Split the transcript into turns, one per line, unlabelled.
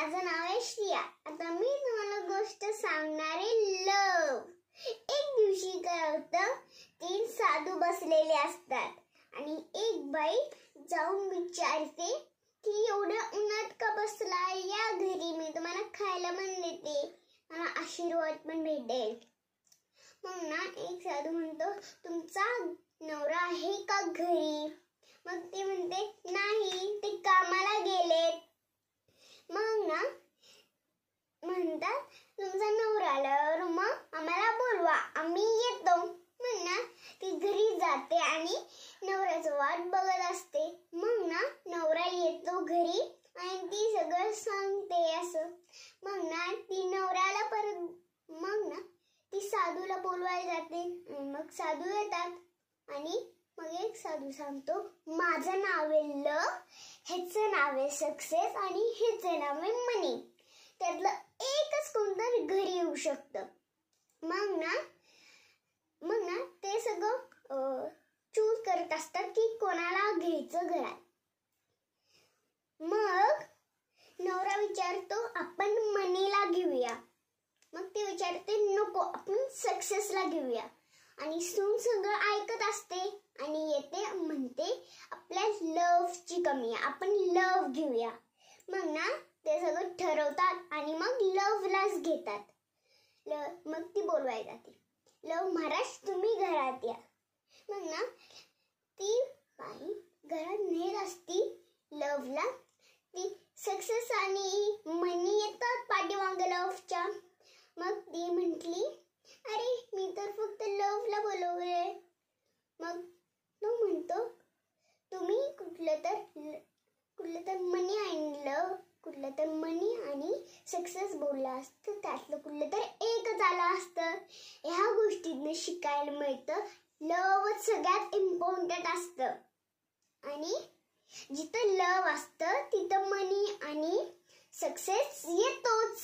माझं नाव आहे श्रिया आता मी तुम्हाला गोष्ट सांगणार लव एक दिवशी काय होतं तीन साधू बसलेले असतात आणि एक बाई जाऊन विचारते की एवढं उन्हात का बसला या घरी मी तुम्हाला खायला पण देते मला आशीर्वाद पण भेटेल मग ना एक साधू म्हणतो तुमचा नवरा आहे का घरी मग ते म्हणते नाही ते झाल्यावर मग आम्हाला बोलवा आम्ही येतो म्हणा ती घरी जाते आणि नवऱ्याचं वाट बघत असते मग ना नवरा येतो घरी आणि ती सगळं सांगते असं मग ना ती नवऱ्याला परत मग ना ती साधूला बोलवायला जाते आणि मग साधू येतात आणि मग एक साधू सांगतो माझं नाव आहे ल ह्याचं नाव आहे सक्सेस आणि ह्याचं नाव आहे मनी त्यातलं जायचं घरात मग नवरा विचारतो आपण मनीला घेऊया मग ती विचारते नको आपण सक्सेसला घेऊया आणि सून सगळं ऐकत असते आणि येते म्हणते आपल्या लव्हची कमी आहे आपण लव घेऊया मग ना ते सगळं ठरवतात आणि मग लवलाच घेतात ल मग ती बोलवायला जाते लव महाराज तुम्ही घरात या मग ना घरात नेर असती लवला ती सक्सेस आणि मनी येतात पाठीमाग लवच्या मग ती म्हटली अरे मी तर फक्त लवला बोलवले मग तो म्हणतो तुम्ही कुठलं तर कुठलं तर मनी आणलं कुठलं तर मनी आणि सक्सेस बोललं असतं त्यातलं कुठलं तर एकच आलं असतं ह्या गोष्टीतनं शिकायला मिळतं लवच सगळ्यात इम्पॉर्टंट असतं आणि जिथं लव असतं तिथं मनी आणि सक्सेस येतोच